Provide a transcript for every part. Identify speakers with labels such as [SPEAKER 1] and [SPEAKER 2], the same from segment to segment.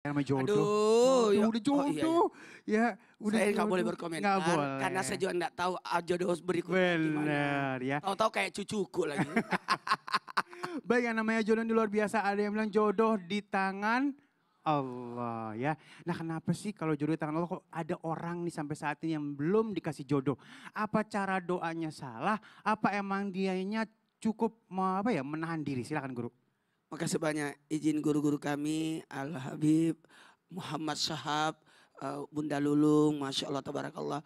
[SPEAKER 1] sama jodoh. Aduh, ya, udah jodoh. Oh, iya,
[SPEAKER 2] iya. Ya, udah. Saya nggak boleh berkomentar gak boleh. karena saya juga nggak tahu ah, jodoh berikutnya Bener, gimana. ya. Tahu-tahu kayak cucuku lagi.
[SPEAKER 1] Baik, yang namanya jodoh di luar biasa ada yang bilang jodoh di tangan Allah ya. Nah kenapa sih kalau jodoh di tangan Allah kok ada orang nih sampai saat ini yang belum dikasih jodoh? Apa cara doanya salah? Apa emang dianya cukup apa ya menahan diri? Silakan guru.
[SPEAKER 2] Maka sebanyak izin guru-guru kami Al Habib Muhammad Sahab eh, Bunda Lulung, Masya Allah, Tabarakallah.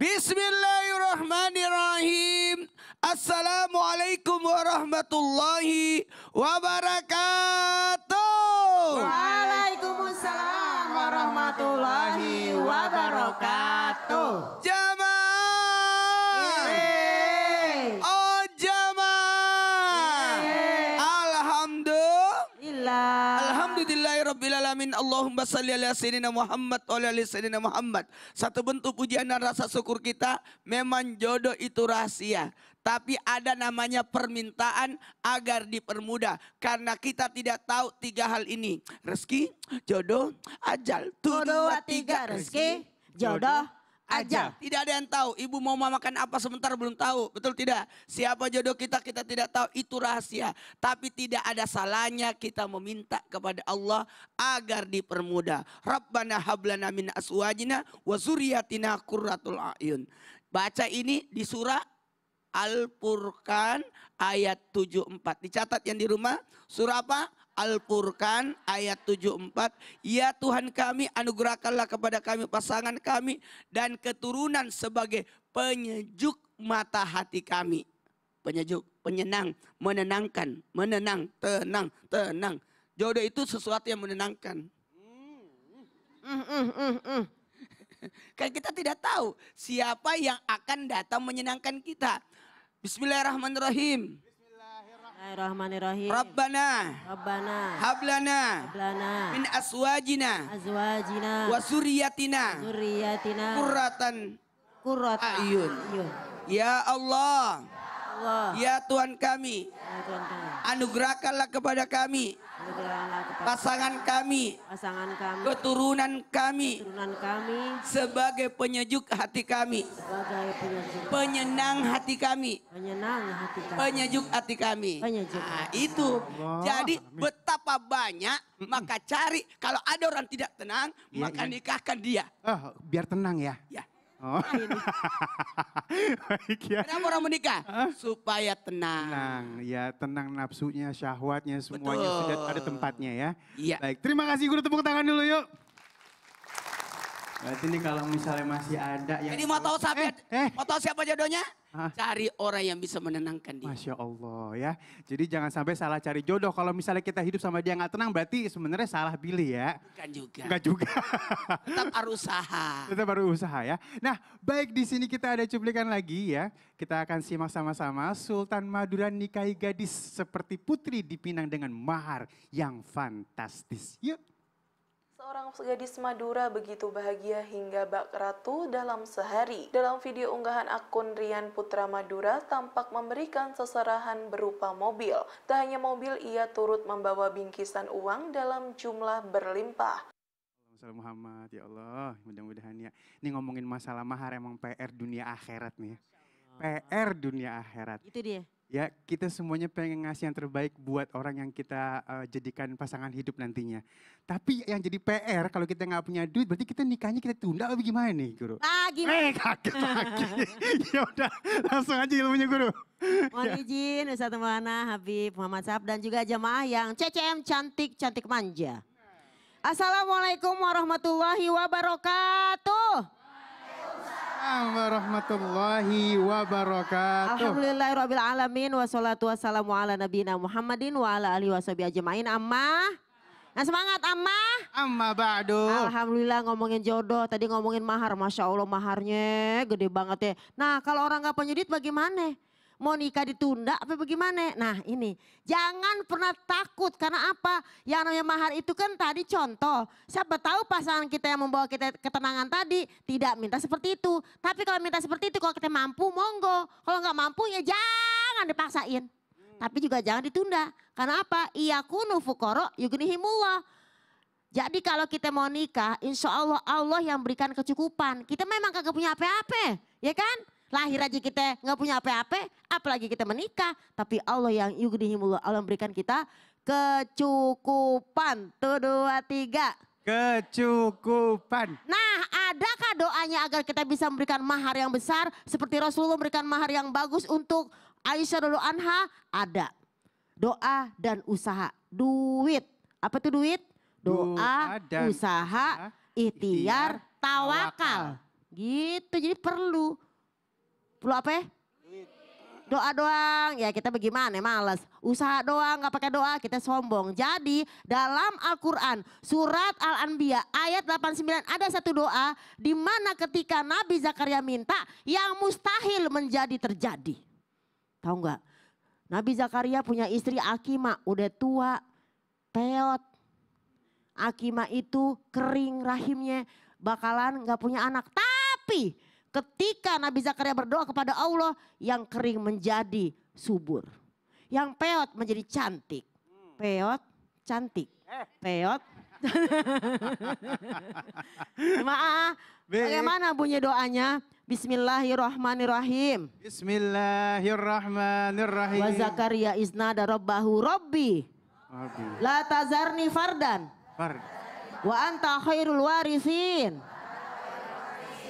[SPEAKER 2] Bismillahirrahmanirrahim. Assalamualaikum warahmatullahi wabarakatuh. Waalaikumsalam warahmatullahi wabarakatuh. Amin. Allahumma salli ala sayyidina Muhammad wa ala sayyidina Muhammad. Satu bentuk pujian dan rasa syukur kita memang jodoh itu rahasia. Tapi ada namanya permintaan agar dipermudah. Karena kita tidak tahu tiga hal ini. Rezeki, jodoh, ajal. Tuh dua tiga. Rezeki, jodoh, aja. Tidak ada yang tahu. Ibu mau makan apa sebentar belum tahu. Betul tidak? Siapa jodoh kita kita tidak tahu. Itu rahasia. Tapi tidak ada salahnya kita meminta kepada Allah agar dipermudah. Rabbana hablana min aswajina wa zuriyatina kurratul ayun. Baca ini di surah Al-Furqan ayat 74. Dicatat yang di rumah. Surah apa? Al-Qur'an ayat 74, "Ya Tuhan kami, anugerahkanlah kepada kami pasangan kami dan keturunan sebagai penyejuk mata hati kami." Penyejuk, penyenang, menenangkan, menenang, tenang, tenang. Jodoh itu sesuatu yang menenangkan. Mm, mm, mm, kan kita tidak tahu siapa yang akan datang menyenangkan kita. Bismillahirrahmanirrahim.
[SPEAKER 3] Bismillahirrahmanirrahim. Rabbana. Rabbana. Hablana. Hablana. Min aswajina. Azwajina. Wa Wasuriyatina, Kuratan, Kuratan, Kurratan.
[SPEAKER 2] Ayun. Ayun. Ya Allah. Ya, ya Tuhan kami, anugerahkanlah kepada kami,
[SPEAKER 3] pasangan kami, keturunan kami,
[SPEAKER 2] sebagai penyejuk hati kami, penyenang hati kami, penyenang hati kami, penyejuk hati kami. nah, itu. Jadi betapa banyak maka cari kalau ada orang tidak tenang iya, maka iya. nikahkan dia. Eh,
[SPEAKER 1] biar tenang ya. Ya. Oh. Nah, ini. Baik ya. Kenapa orang menikah? Huh? Supaya tenang. Tenang, ya tenang nafsunya, syahwatnya, semuanya Betul. sudah ada tempatnya ya. Iya. Baik, terima kasih guru tepuk tangan dulu yuk. Berarti ini kalau misalnya masih ada yang... Ini mau tahu eh, siapa, eh,
[SPEAKER 2] eh. mau tahu siapa jodohnya? Cari orang yang bisa menenangkan dia.
[SPEAKER 1] Masya Allah ya. Jadi jangan sampai salah cari jodoh. Kalau misalnya kita hidup sama dia nggak tenang berarti sebenarnya salah pilih ya. Bukan juga. Enggak juga. Tetap harus usaha. Tetap harus usaha ya. Nah baik di sini kita ada cuplikan lagi ya. Kita akan simak sama-sama Sultan Madura nikahi gadis seperti putri dipinang dengan mahar yang fantastis. Yuk.
[SPEAKER 2] Seorang gadis Madura begitu bahagia hingga bak ratu dalam sehari. Dalam video unggahan akun Rian Putra Madura tampak memberikan seserahan berupa mobil. Tak hanya mobil, ia turut membawa bingkisan uang dalam jumlah berlimpah.
[SPEAKER 1] Assalamualaikum Muhammad, ya Allah, mudah-mudahan ya. Ini ngomongin masalah mahar emang PR dunia akhirat nih. Ya. PR dunia akhirat. Itu dia ya kita semuanya pengen ngasih yang terbaik buat orang yang kita uh, jadikan pasangan hidup nantinya. Tapi yang jadi PR kalau kita nggak punya duit berarti kita nikahnya kita tunda apa gimana nih guru? Ah
[SPEAKER 3] gimana? Eh kaget
[SPEAKER 1] lagi. ya udah langsung aja ilmunya guru.
[SPEAKER 3] Mohon ya. izin Ustaz Maulana Habib Muhammad Sab dan juga jemaah yang CCM cantik cantik manja. Assalamualaikum warahmatullahi wabarakatuh
[SPEAKER 1] warahmatullahi wabarakatuh.
[SPEAKER 3] Alhamdulillahirabbil alamin wassalatu wassalamu ala nabiyina Muhammadin wa ala alihi washabi ajmain. Amma Nah semangat Amma. Amma ba'du. Alhamdulillah ngomongin jodoh, tadi ngomongin mahar. Masya Allah maharnya gede banget ya. Nah kalau orang gak penyudit, bagaimana? mau nikah ditunda apa bagaimana? Nah ini jangan pernah takut karena apa? Yang namanya mahar itu kan tadi contoh. Siapa tahu pasangan kita yang membawa kita ketenangan tadi tidak minta seperti itu. Tapi kalau minta seperti itu kalau kita mampu monggo. Kalau nggak mampu ya jangan dipaksain. Tapi juga jangan ditunda. Karena apa? Iya kunu fukoro yugunihimullah. Jadi kalau kita mau nikah, insya Allah Allah yang berikan kecukupan. Kita memang kagak punya apa-apa, ya kan? Lahir aja kita nggak punya apa-apa, apalagi kita menikah. Tapi Allah yang yugdihimullah, Allah memberikan kita kecukupan. Tuh dua tiga.
[SPEAKER 1] Kecukupan.
[SPEAKER 3] Nah adakah doanya agar kita bisa memberikan mahar yang besar? Seperti Rasulullah memberikan mahar yang bagus untuk Aisyah dulu Anha? Ada. Doa dan usaha. Duit. Apa itu duit? Doa, Doa dan usaha, ikhtiar, tawakal. tawakal. Gitu jadi perlu Perlu apa ya? Doa doang, ya kita bagaimana males Usaha doang, gak pakai doa, kita sombong. Jadi dalam Al-Quran, surat Al-Anbiya ayat 89 ada satu doa. di mana ketika Nabi Zakaria minta yang mustahil menjadi terjadi. Tahu gak? Nabi Zakaria punya istri Akima, udah tua, peot. Akima itu kering rahimnya, bakalan gak punya anak. Tapi Ketika Nabi Zakaria berdoa kepada Allah, yang kering menjadi subur. Yang peot menjadi cantik. Peot, cantik. Eh. Peot. Maaf, bagaimana bunyi doanya? Bismillahirrahmanirrahim.
[SPEAKER 1] Bismillahirrahmanirrahim. Wa Zakaria
[SPEAKER 3] isnada rabbahu rabbi. La tazarni fardan. Fardan. Wa anta khairul warisin.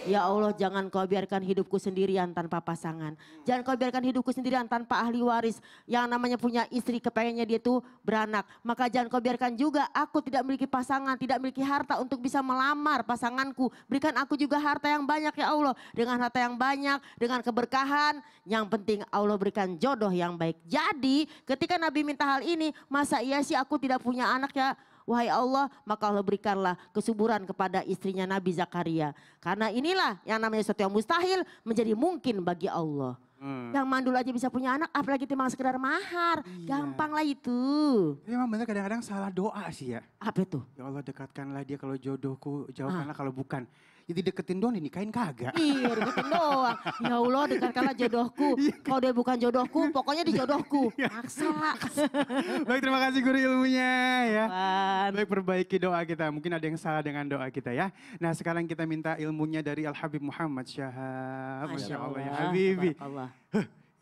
[SPEAKER 3] Ya Allah jangan kau biarkan hidupku sendirian tanpa pasangan. Jangan kau biarkan hidupku sendirian tanpa ahli waris. Yang namanya punya istri kepengennya dia tuh beranak. Maka jangan kau biarkan juga aku tidak memiliki pasangan. Tidak memiliki harta untuk bisa melamar pasanganku. Berikan aku juga harta yang banyak ya Allah. Dengan harta yang banyak, dengan keberkahan. Yang penting Allah berikan jodoh yang baik. Jadi ketika Nabi minta hal ini. Masa iya sih aku tidak punya anak ya Wahai Allah, maka Allah berikanlah kesuburan kepada istrinya Nabi Zakaria. Karena inilah yang namanya sesuatu yang mustahil menjadi mungkin bagi Allah. Hmm. Yang mandul aja bisa punya anak, apalagi timang sekedar mahar. Iya. Gampang
[SPEAKER 1] lah itu. Ini memang bener kadang-kadang salah doa sih ya. Apa itu? Ya Allah dekatkanlah dia kalau jodohku, jauhkanlah ah. kalau bukan ya dideketin doang dinikahin kagak. Iya deketin doang. Ya Allah dekatkanlah jodohku.
[SPEAKER 3] Iya. Kalau dia bukan jodohku pokoknya di jodohku. Iya. Maksa.
[SPEAKER 1] Baik terima kasih guru ilmunya ya. Baik perbaiki doa kita. Mungkin ada yang salah dengan doa kita ya. Nah sekarang kita minta ilmunya dari Al Habib Muhammad Syahab. Masya, Allah, ya Habibi. Allah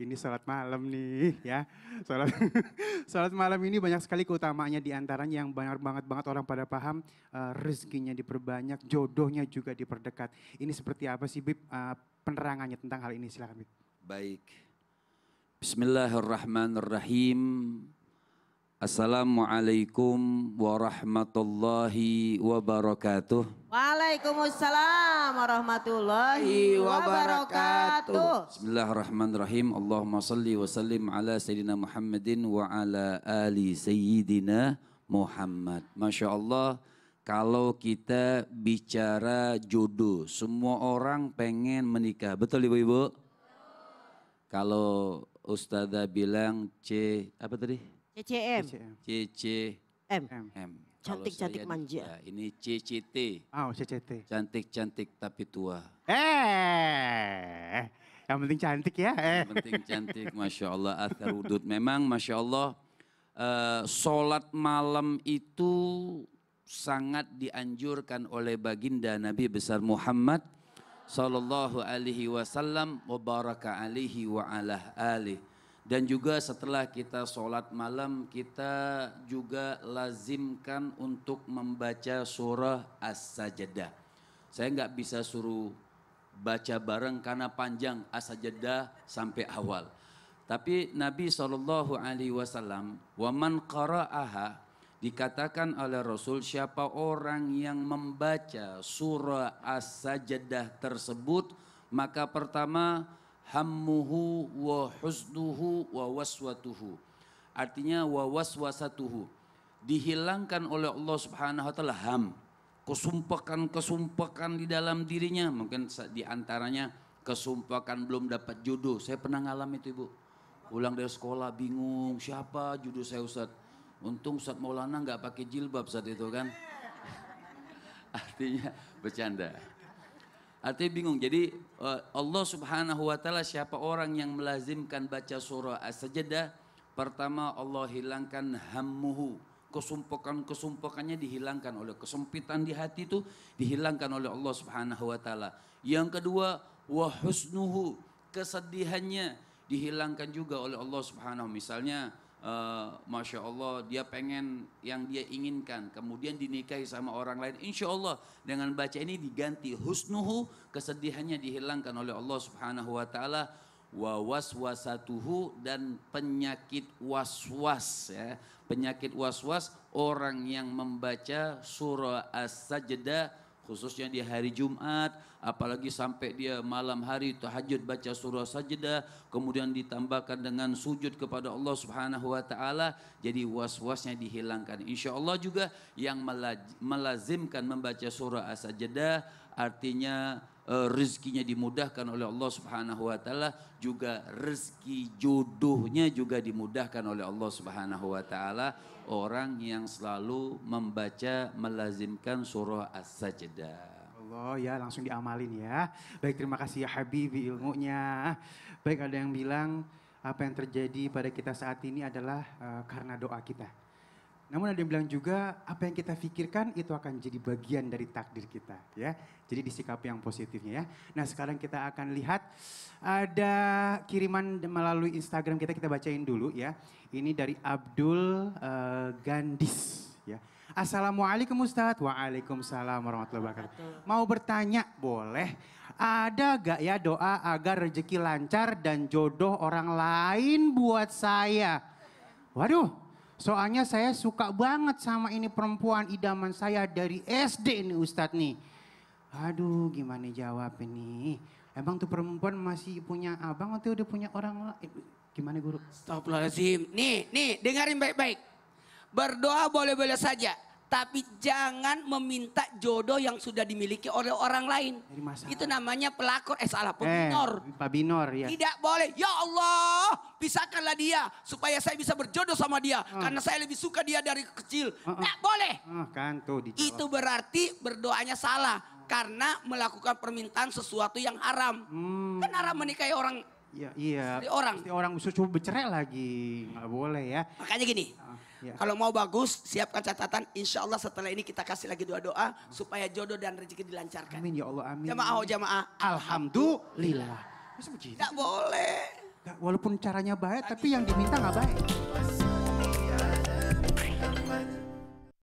[SPEAKER 1] ini sholat malam nih ya. Sholat, sholat malam ini banyak sekali keutamaannya diantaranya yang banyak banget banget orang pada paham uh, rezekinya diperbanyak, jodohnya juga diperdekat. Ini seperti apa sih Bib uh, penerangannya tentang hal ini silahkan Bib.
[SPEAKER 4] Baik. Bismillahirrahmanirrahim. Assalamualaikum warahmatullahi wabarakatuh.
[SPEAKER 3] Waalaikumsalam warahmatullahi wabarakatuh.
[SPEAKER 4] Bismillahirrahmanirrahim. Allahumma salli wa sallim ala Sayyidina Muhammadin wa ala ali Sayyidina Muhammad. Masya Allah kalau kita bicara jodoh, semua orang pengen menikah. Betul ibu-ibu? Kalau Ustazah bilang C, apa tadi? CCM. CCM. M. Cantik-cantik manja. Ya, ini CCT. Oh, CCT. Cantik-cantik tapi tua. Eh, yang penting cantik ya. Eh. Yang penting cantik, Masya Allah. Athar udut. Memang Masya Allah, uh, sholat malam itu sangat dianjurkan oleh baginda Nabi besar Muhammad sallallahu alaihi wasallam wa baraka alaihi wa ala alihi dan juga setelah kita sholat malam kita juga lazimkan untuk membaca surah as sajadah Saya nggak bisa suruh baca bareng karena panjang as sajadah sampai awal. Tapi Nabi Shallallahu Alaihi Wasallam, waman qara'aha dikatakan oleh Rasul siapa orang yang membaca surah as sajadah tersebut maka pertama hammuhu wa husnuhu wa waswatuhu. Artinya wa waswasatuhu. Dihilangkan oleh Allah Subhanahu wa taala ham, Kesumpakan-kesumpakan di dalam dirinya. Mungkin di antaranya kesumpakan belum dapat jodoh. Saya pernah ngalami itu, Ibu. Pulang dari sekolah bingung, siapa jodoh saya Ustaz? Untung Ustaz Maulana nggak pakai jilbab saat itu kan. Artinya bercanda. Artinya bingung. Jadi eh, Allah Subhanahu wa taala siapa orang yang melazimkan baca surah as sajadah pertama Allah hilangkan hammuhu, kesumpokan-kesumpokannya dihilangkan oleh kesempitan di hati itu dihilangkan oleh Allah Subhanahu wa taala. Yang kedua, wa kesedihannya dihilangkan juga oleh Allah Subhanahu. Misalnya Eh, Masya Allah dia pengen yang dia inginkan kemudian dinikahi sama orang lain Insya Allah dengan baca ini diganti husnuhu kesedihannya dihilangkan oleh Allah subhanahu wa ta'ala wa waswasatuhu dan penyakit waswas ya penyakit waswas orang yang membaca surah as-sajdah khususnya di hari Jumat apalagi sampai dia malam hari tahajud baca surah sajdah kemudian ditambahkan dengan sujud kepada Allah Subhanahu wa taala jadi was-wasnya dihilangkan insyaallah juga yang melazimkan membaca surah as-sajdah artinya e, rezekinya dimudahkan oleh Allah Subhanahu wa taala juga rezeki jodohnya juga dimudahkan oleh Allah Subhanahu wa taala orang yang selalu membaca melazimkan surah as-sajdah
[SPEAKER 1] Allah ya langsung diamalin ya. Baik terima kasih ya Habibi ilmunya. Baik ada yang bilang apa yang terjadi pada kita saat ini adalah uh, karena doa kita. Namun ada yang bilang juga apa yang kita pikirkan itu akan jadi bagian dari takdir kita ya. Jadi disikapi yang positifnya ya. Nah sekarang kita akan lihat ada kiriman melalui Instagram kita kita bacain dulu ya. Ini dari Abdul uh, Gandis ya. Assalamualaikum Ustadz. Waalaikumsalam warahmatullahi wabarakatuh. Mau bertanya boleh? Ada gak ya doa agar rezeki lancar dan jodoh orang lain buat saya? Waduh, soalnya saya suka banget sama ini perempuan idaman saya dari SD ini Ustadz nih. Aduh, gimana jawab ini? Emang tuh perempuan masih punya abang atau udah punya orang lain? Gimana guru? Astagfirullahaladzim. Nih, nih
[SPEAKER 2] dengerin baik-baik. Berdoa boleh-boleh saja, tapi jangan meminta jodoh yang sudah dimiliki oleh orang lain. Itu namanya pelakor, eh salah, pembinor. Eh,
[SPEAKER 1] Pak Binor, ya.
[SPEAKER 2] Tidak boleh, ya Allah, pisahkanlah dia supaya saya bisa berjodoh sama dia. Oh. Karena saya lebih suka dia dari kecil. Oh, oh. Tidak boleh.
[SPEAKER 1] Uh, kan, tuh, Itu
[SPEAKER 2] berarti berdoanya salah. Karena melakukan permintaan sesuatu yang haram. Hmm. Kan haram menikahi orang
[SPEAKER 1] Ya, iya. iya. orang. Istri orang susu bercerai lagi. Gak boleh ya. Makanya gini. Ya. Kalau
[SPEAKER 2] mau bagus, siapkan catatan. Insya Allah setelah ini kita kasih lagi dua doa supaya jodoh dan rezeki dilancarkan. Amin ya Allah, amin. Jamaah, oh
[SPEAKER 1] jamaah. Alhamdulillah.
[SPEAKER 2] Tidak boleh.
[SPEAKER 1] Gak, walaupun caranya baik, tapi yang diminta gak baik.